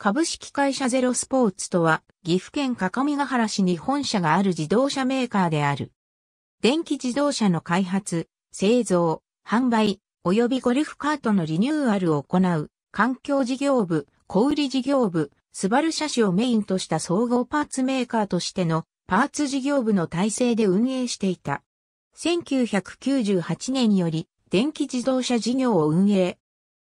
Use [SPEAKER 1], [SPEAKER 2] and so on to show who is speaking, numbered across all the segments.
[SPEAKER 1] 株式会社ゼロスポーツとは、岐阜県各務原市に本社がある自動車メーカーである。電気自動車の開発、製造、販売、及びゴルフカートのリニューアルを行う、環境事業部、小売事業部、スバル車種をメインとした総合パーツメーカーとしてのパーツ事業部の体制で運営していた。1998年より電気自動車事業を運営。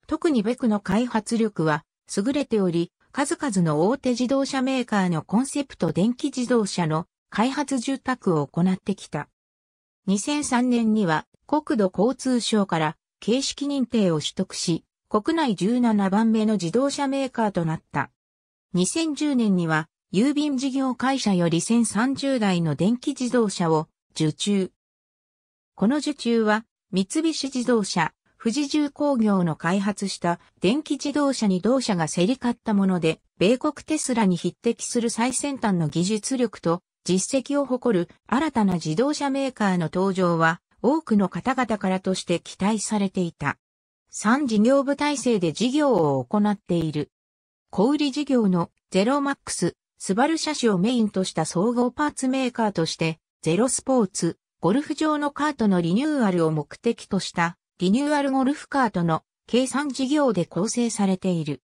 [SPEAKER 1] 特にベクの開発力は優れており、数々の大手自動車メーカーのコンセプト電気自動車の開発住宅を行ってきた。2003年には国土交通省から形式認定を取得し、国内17番目の自動車メーカーとなった。2010年には郵便事業会社より1030台の電気自動車を受注。この受注は三菱自動車、富士重工業の開発した電気自動車に同社が競り勝ったもので、米国テスラに匹敵する最先端の技術力と実績を誇る新たな自動車メーカーの登場は多くの方々からとして期待されていた。3事業部体制で事業を行っている。小売事業のゼロマックス、スバル車種をメインとした総合パーツメーカーとして、ゼロスポーツ、ゴルフ場のカートのリニューアルを目的としたリニューアルゴルフカートの計算事業で構成されている。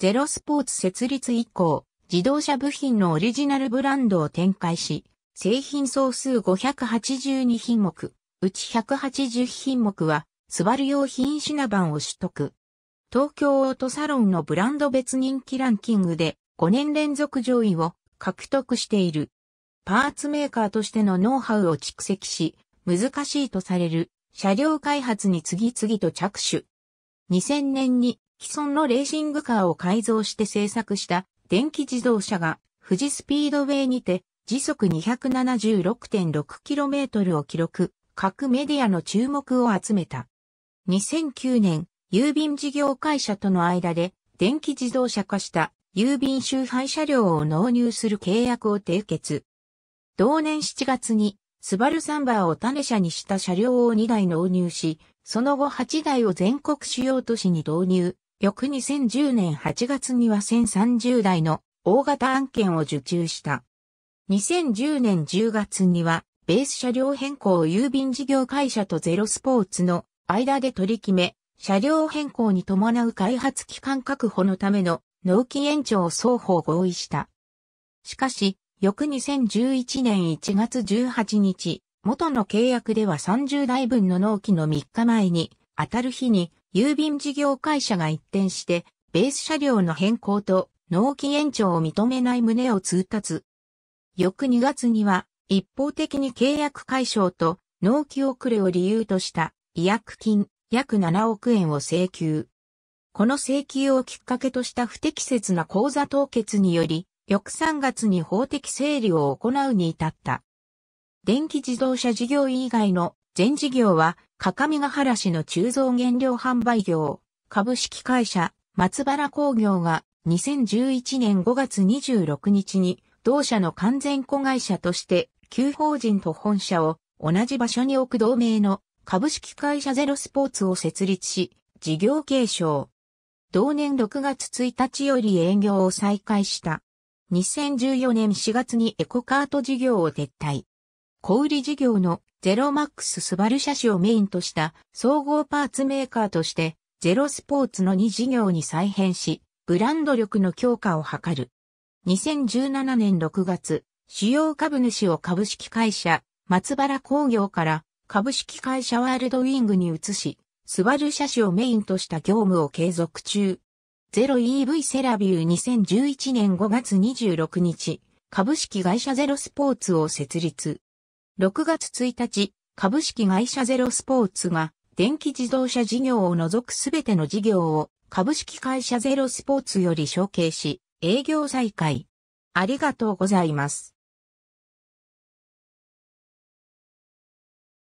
[SPEAKER 1] ゼロスポーツ設立以降、自動車部品のオリジナルブランドを展開し、製品総数582品目、うち180品目は、スバル用品品番を取得。東京オートサロンのブランド別人気ランキングで5年連続上位を獲得している。パーツメーカーとしてのノウハウを蓄積し、難しいとされる車両開発に次々と着手。2000年に既存のレーシングカーを改造して製作した電気自動車が富士スピードウェイにて時速 276.6km を記録、各メディアの注目を集めた。2009年、郵便事業会社との間で電気自動車化した郵便集配車両を納入する契約を締結。同年7月にスバルサンバーを種車にした車両を2台納入し、その後8台を全国主要都市に導入。翌2010年8月には1030台の大型案件を受注した。2010年10月には、ベース車両変更を郵便事業会社とゼロスポーツの間で取り決め、車両変更に伴う開発期間確保のための納期延長を双方合意した。しかし、翌2011年1月18日、元の契約では30代分の納期の3日前に、当たる日に、郵便事業会社が一転して、ベース車両の変更と納期延長を認めない旨を通達。翌2月には、一方的に契約解消と納期遅れを理由とした違約金約7億円を請求。この請求をきっかけとした不適切な口座凍結により、翌3月に法的整理を行うに至った。電気自動車事業以外の全事業は、各務原市の鋳造原料販売業、株式会社、松原工業が2011年5月26日に、同社の完全子会社として、旧法人と本社を同じ場所に置く同盟の株式会社ゼロスポーツを設立し、事業継承。同年6月1日より営業を再開した。2014年4月にエコカート事業を撤退。小売事業のゼロマックススバル車種をメインとした総合パーツメーカーとしてゼロスポーツの2事業に再編し、ブランド力の強化を図る。2017年6月、主要株主を株式会社松原工業から株式会社ワールドウィングに移し、スバル車種をメインとした業務を継続中、ゼロ EV セラビュー2011年5月26日、株式会社ゼロスポーツを設立。6月1日、株式会社ゼロスポーツが、電気自動車事業を除くすべての事業を、株式会社ゼロスポーツより承継し、営業再開。ありがとうございます。